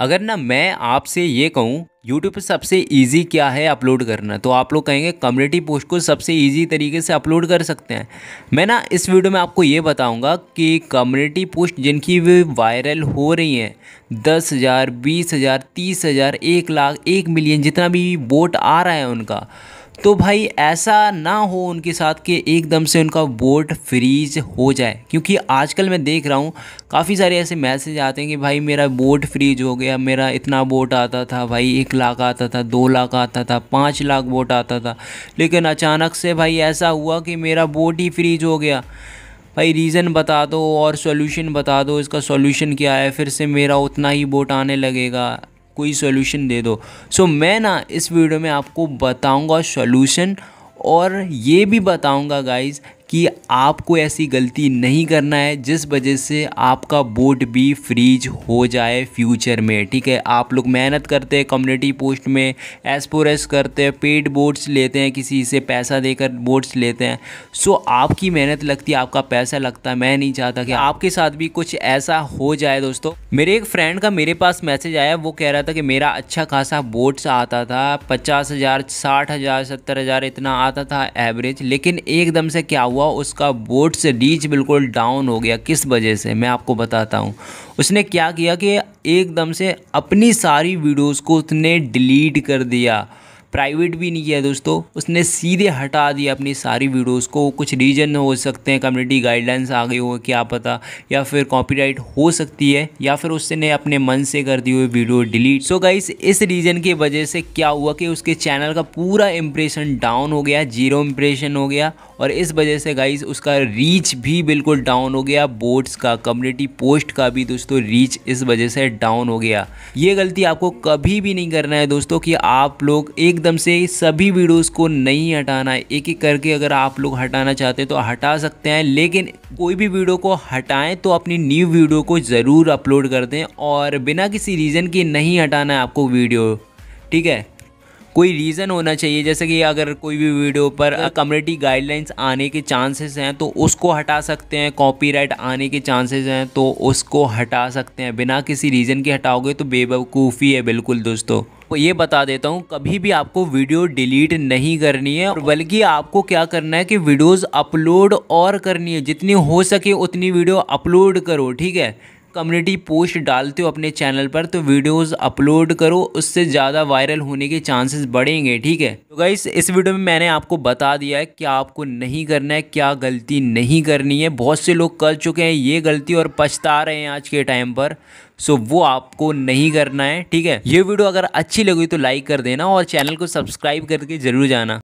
अगर ना मैं आपसे ये कहूँ यूट्यूब पर सबसे ईजी क्या है अपलोड करना तो आप लोग कहेंगे कम्युनिटी पोस्ट को सबसे ईजी तरीके से अपलोड कर सकते हैं मैं ना इस वीडियो में आपको ये बताऊंगा कि कम्युनिटी पोस्ट जिनकी वे वायरल हो रही हैं दस हज़ार बीस हज़ार तीस हज़ार एक लाख एक मिलियन जितना भी वोट आ रहा है उनका तो भाई ऐसा ना हो उनके साथ कि एकदम से उनका वोट फ्रीज हो जाए क्योंकि आजकल मैं देख रहा हूँ काफ़ी सारे ऐसे मैसेज आते हैं कि भाई मेरा वोट फ्रीज हो गया मेरा इतना वोट आता था भाई एक लाख आता था दो लाख आता था पाँच लाख वोट आता था लेकिन अचानक से भाई ऐसा हुआ कि मेरा वोट ही फ्रीज हो गया भाई रीज़न बता दो और सॉल्यूशन बता दो इसका सॉल्यूशन क्या है फिर से मेरा उतना ही वोट आने लगेगा कोई सोल्यूशन दे दो सो so, मैं ना इस वीडियो में आपको बताऊँगा सोल्यूशन और ये भी बताऊँगा गाइज कि आपको ऐसी गलती नहीं करना है जिस वजह से आपका बोट भी फ्रीज हो जाए फ्यूचर में ठीक है आप लोग मेहनत करते हैं कम्युनिटी पोस्ट में एसपोरेस करते हैं पेड बोट्स लेते हैं किसी से पैसा देकर बोट्स लेते हैं सो आपकी मेहनत लगती है आपका पैसा लगता है मैं नहीं चाहता कि आपके साथ भी कुछ ऐसा हो जाए दोस्तों मेरे एक फ्रेंड का मेरे पास मैसेज आया वो कह रहा था कि मेरा अच्छा खासा बोट्स आता था पचास हज़ार साठ हज़ार सत्तर हज़ार इतना आता था एवरेज लेकिन एकदम से क्या हुआ हुआ उसका बोट से रीच बिल्कुल डाउन हो गया किस वजह से मैं आपको बताता हूँ उसने क्या किया कि एकदम से अपनी सारी वीडियोस को उसने डिलीट कर दिया प्राइवेट भी नहीं किया दोस्तों उसने सीधे हटा दिया अपनी सारी वीडियोज़ को कुछ रीजन हो सकते हैं कम्युनिटी गाइडलाइंस आ गई हो क्या पता या फिर कॉपीराइट हो सकती है या फिर उसने अपने मन से कर दी हुई वीडियो डिलीट सो गाइस इस रीजन की वजह से क्या हुआ कि उसके चैनल का पूरा इम्प्रेशन डाउन हो गया जीरो इम्प्रेशन हो गया और इस वजह से गाइज उसका रीच भी बिल्कुल डाउन हो गया बोर्ड्स का कम्युनिटी पोस्ट का भी दोस्तों रीच इस वजह से डाउन हो गया ये गलती आपको कभी भी नहीं करना है दोस्तों कि आप लोग एक एकदम से सभी वीडियोस को नहीं हटाना है एक एक करके अगर आप लोग हटाना चाहते हैं तो हटा सकते हैं लेकिन कोई भी वीडियो को हटाएं तो अपनी न्यू वीडियो को ज़रूर अपलोड कर दें और बिना किसी रीज़न के नहीं हटाना है आपको वीडियो ठीक है कोई रीज़न होना चाहिए जैसे कि अगर कोई भी वीडियो पर कम्युनिटी गाइडलाइंस आने के चांसेस हैं तो उसको हटा सकते हैं कॉपीराइट आने के चांसेस हैं तो उसको हटा सकते हैं बिना किसी रीज़न के हटाओगे तो बेवकूफ़ी है बिल्कुल दोस्तों तो ये बता देता हूँ कभी भी आपको वीडियो डिलीट नहीं करनी है बल्कि आपको क्या करना है कि वीडियोज़ अपलोड और करनी है जितनी हो सके उतनी वीडियो अपलोड करो ठीक है कम्युनिटी पोस्ट डालते हो अपने चैनल पर तो वीडियोस अपलोड करो उससे ज़्यादा वायरल होने के चांसेस बढ़ेंगे ठीक है तो गाइस इस वीडियो में मैंने आपको बता दिया है क्या आपको नहीं करना है क्या गलती नहीं करनी है बहुत से लोग कर चुके हैं ये गलती और पछता रहे हैं आज के टाइम पर सो so, वो आपको नहीं करना है ठीक है ये वीडियो अगर अच्छी लगी तो लाइक कर देना और चैनल को सब्सक्राइब करके जरूर जाना